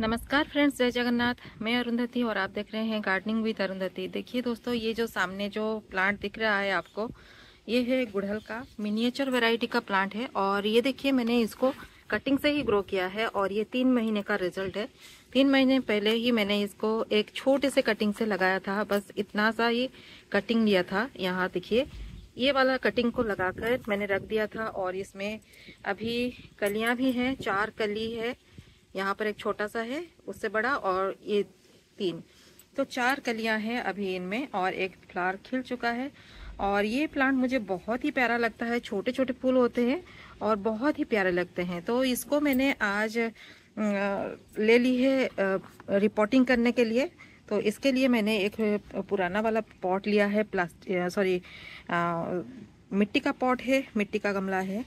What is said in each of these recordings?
नमस्कार फ्रेंड्स जय जगन्नाथ मैं अरुंधति और आप देख रहे हैं गार्डनिंग विद अरुंधति देखिए दोस्तों ये जो सामने जो प्लांट दिख रहा है आपको ये है गुड़हल का मिनिएचर वैरायटी का प्लांट है और ये देखिए मैंने इसको कटिंग से ही ग्रो किया है और ये तीन महीने का रिजल्ट है तीन महीने पहले ही मैंने इसको एक छोटे से कटिंग से लगाया था बस इतना सा ही कटिंग लिया था यहाँ देखिए ये वाला कटिंग को लगाकर मैंने रख दिया था और इसमें अभी कलियाँ भी हैं चार कली है यहाँ पर एक छोटा सा है उससे बड़ा और ये तीन तो चार कलियां हैं अभी इनमें और एक फ्लावर खिल चुका है और ये प्लांट मुझे बहुत ही प्यारा लगता है छोटे छोटे फूल होते हैं और बहुत ही प्यारे लगते हैं तो इसको मैंने आज ले ली है रिपोर्टिंग करने के लिए तो इसके लिए मैंने एक पुराना वाला पॉट लिया है प्लास्टिक सॉरी मिट्टी का पॉट है मिट्टी का गमला है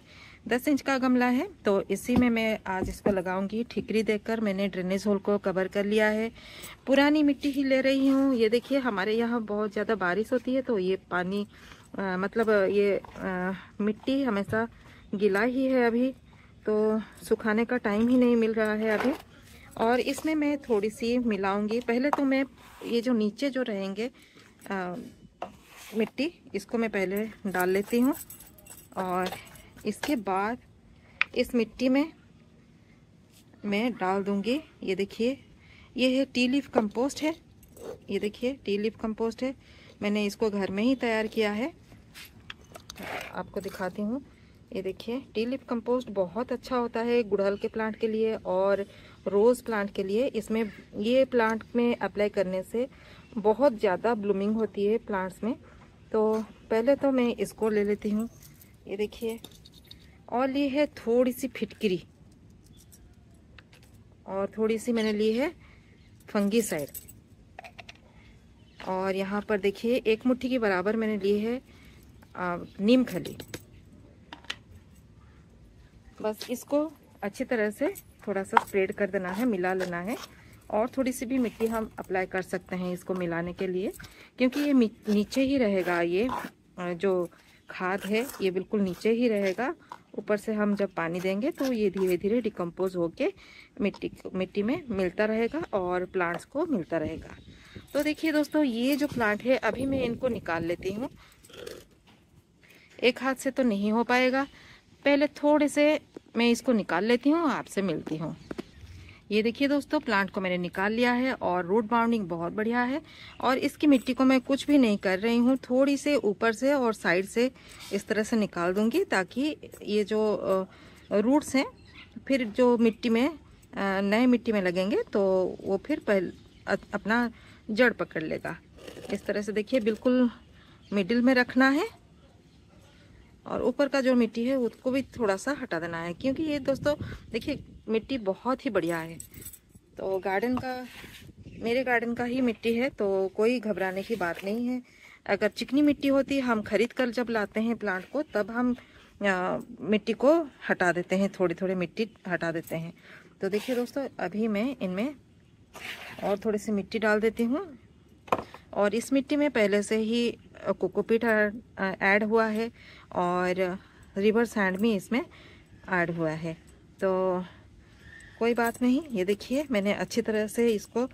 दस इंच का गमला है तो इसी में मैं आज इसको लगाऊंगी ठिकरी देकर मैंने ड्रेनेज होल को कवर कर लिया है पुरानी मिट्टी ही ले रही हूँ ये देखिए हमारे यहाँ बहुत ज़्यादा बारिश होती है तो ये पानी आ, मतलब ये आ, मिट्टी हमेशा गीला ही है अभी तो सुखाने का टाइम ही नहीं मिल रहा है अभी और इसमें मैं थोड़ी सी मिलाऊँगी पहले तो मैं ये जो नीचे जो रहेंगे आ, मिट्टी इसको मैं पहले डाल लेती हूँ और इसके बाद इस मिट्टी में मैं डाल दूंगी ये देखिए ये है टी लीफ कंपोस्ट है ये देखिए टी लीफ कंपोस्ट है मैंने इसको घर में ही तैयार किया है आपको दिखाती हूँ ये देखिए टी लिप कंपोस्ट बहुत अच्छा होता है गुड़हल के प्लांट के लिए और रोज़ प्लांट के लिए इसमें ये प्लांट में अप्लाई करने से बहुत ज़्यादा ब्लूमिंग होती है प्लांट्स में तो पहले तो मैं इसको ले लेती हूँ ये देखिए और ली है थोड़ी सी फिटकरी और थोड़ी सी मैंने ली है फंगी साइड और यहाँ पर देखिए एक मुट्ठी के बराबर मैंने ली है नीम खली बस इसको अच्छी तरह से थोड़ा सा स्प्रेड कर देना है मिला लेना है और थोड़ी सी भी मिट्टी हम अप्लाई कर सकते हैं इसको मिलाने के लिए क्योंकि ये नीचे ही रहेगा ये जो खाद है ये बिल्कुल नीचे ही रहेगा ऊपर से हम जब पानी देंगे तो ये धीरे धीरे डिकम्पोज होके मिट्टी मिट्टी में मिलता रहेगा और प्लांट्स को मिलता रहेगा तो देखिए दोस्तों ये जो प्लांट है अभी मैं इनको निकाल लेती हूँ एक हाथ से तो नहीं हो पाएगा पहले थोड़े से मैं इसको निकाल लेती हूँ आपसे मिलती हूँ ये देखिए दोस्तों प्लांट को मैंने निकाल लिया है और रूट बाउंडिंग बहुत बढ़िया है और इसकी मिट्टी को मैं कुछ भी नहीं कर रही हूँ थोड़ी से ऊपर से और साइड से इस तरह से निकाल दूंगी ताकि ये जो रूट्स हैं फिर जो मिट्टी में नए मिट्टी में लगेंगे तो वो फिर पहल अपना जड़ पकड़ लेगा इस तरह से देखिए बिल्कुल मिडिल में रखना है और ऊपर का जो मिट्टी है उसको भी थोड़ा सा हटा देना है क्योंकि ये दोस्तों देखिए मिट्टी बहुत ही बढ़िया है तो गार्डन का मेरे गार्डन का ही मिट्टी है तो कोई घबराने की बात नहीं है अगर चिकनी मिट्टी होती हम खरीद कर जब लाते हैं प्लांट को तब हम आ, मिट्टी को हटा देते हैं थोड़ी थोड़ी मिट्टी हटा देते हैं तो देखिए दोस्तों अभी मैं इनमें और थोड़ी सी मिट्टी डाल देती हूँ और इस मिट्टी में पहले से ही कोकोपीट ऐड हुआ है और रिवर सैंड भी इसमें ऐड हुआ है तो कोई बात नहीं ये देखिए मैंने अच्छी तरह से इसको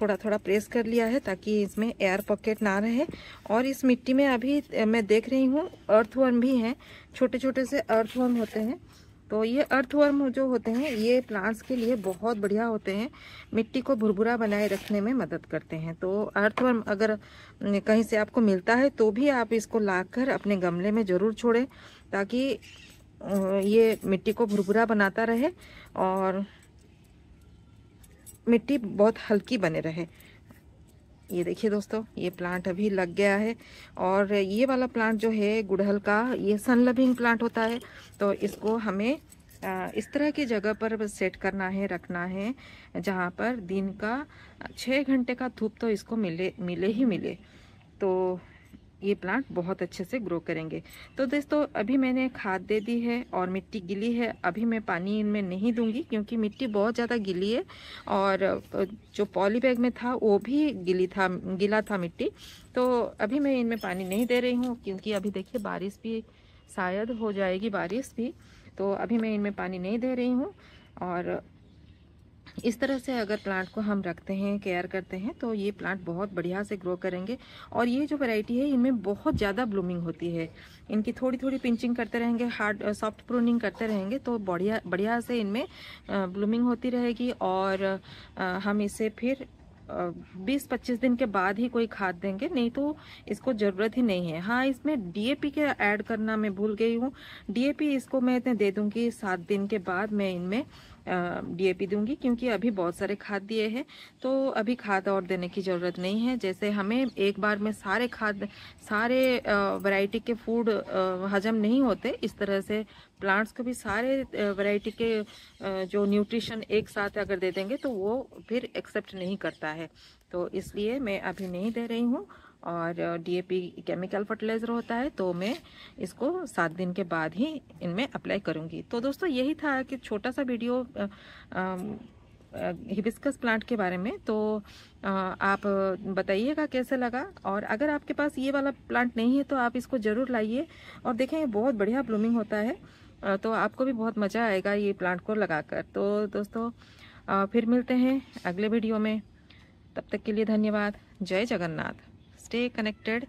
थोड़ा थोड़ा प्रेस कर लिया है ताकि इसमें एयर पॉकेट ना रहे और इस मिट्टी में अभी मैं देख रही हूँ अर्थवर्म भी हैं छोटे छोटे से अर्थवर्म होते हैं तो ये अर्थवर्म जो होते हैं ये प्लांट्स के लिए बहुत बढ़िया होते हैं मिट्टी को भुरभुरा बनाए रखने में मदद करते हैं तो अर्थवर्म अगर कहीं से आपको मिलता है तो भी आप इसको लाकर अपने गमले में ज़रूर छोड़ें ताकि ये मिट्टी को भुरभुरा बनाता रहे और मिट्टी बहुत हल्की बने रहे ये देखिए दोस्तों ये प्लांट अभी लग गया है और ये वाला प्लांट जो है गुड़हल का ये सन लविंग प्लांट होता है तो इसको हमें इस तरह की जगह पर सेट करना है रखना है जहाँ पर दिन का छः घंटे का धूप तो इसको मिले मिले ही मिले तो ये प्लांट बहुत अच्छे से ग्रो करेंगे तो दोस्तों अभी मैंने खाद दे दी है और मिट्टी गिली है अभी मैं पानी इनमें नहीं दूंगी क्योंकि मिट्टी बहुत ज़्यादा गिली है और जो पॉली बैग में था वो भी गिली था गिला था मिट्टी तो अभी मैं इनमें पानी नहीं दे रही हूँ क्योंकि अभी देखिए बारिश भी शायद हो जाएगी बारिश भी तो अभी मैं इनमें पानी नहीं दे रही हूँ और इस तरह से अगर प्लांट को हम रखते हैं केयर करते हैं तो ये प्लांट बहुत बढ़िया से ग्रो करेंगे और ये जो वैरायटी है इनमें बहुत ज़्यादा ब्लूमिंग होती है इनकी थोड़ी थोड़ी पिंचिंग करते रहेंगे हार्ड सॉफ्ट प्रूनिंग करते रहेंगे तो बढ़िया बढ़िया से इनमें ब्लूमिंग होती रहेगी और हम इसे फिर 20-25 दिन के बाद ही कोई खाद देंगे नहीं तो इसको ज़रूरत ही नहीं है हाँ इसमें डीएपी के ऐड करना मैं भूल गई हूँ डीएपी इसको मैं इतने दे दूँगी सात दिन के बाद मैं इनमें डीएपी दूंगी क्योंकि अभी बहुत सारे खाद दिए हैं तो अभी खाद और देने की ज़रूरत नहीं है जैसे हमें एक बार में सारे खाद सारे वैरायटी के फूड हजम नहीं होते इस तरह से प्लांट्स को भी सारे वैरायटी के जो न्यूट्रिशन एक साथ अगर दे देंगे तो वो फिर एक्सेप्ट नहीं करता है तो इसलिए मैं अभी नहीं दे रही हूँ और डीएपी केमिकल फर्टिलाइज़र होता है तो मैं इसको सात दिन के बाद ही इनमें अप्लाई करूँगी तो दोस्तों यही था कि छोटा सा वीडियो आ, आ, हिबिस्कस प्लांट के बारे में तो आप बताइएगा कैसे लगा और अगर आपके पास ये वाला प्लांट नहीं है तो आप इसको ज़रूर लाइए और देखें बहुत बढ़िया ब्लूमिंग होता है तो आपको भी बहुत मज़ा आएगा ये प्लांट को लगाकर तो दोस्तों फिर मिलते हैं अगले वीडियो में तब तक के लिए धन्यवाद जय जगन्नाथ stay connected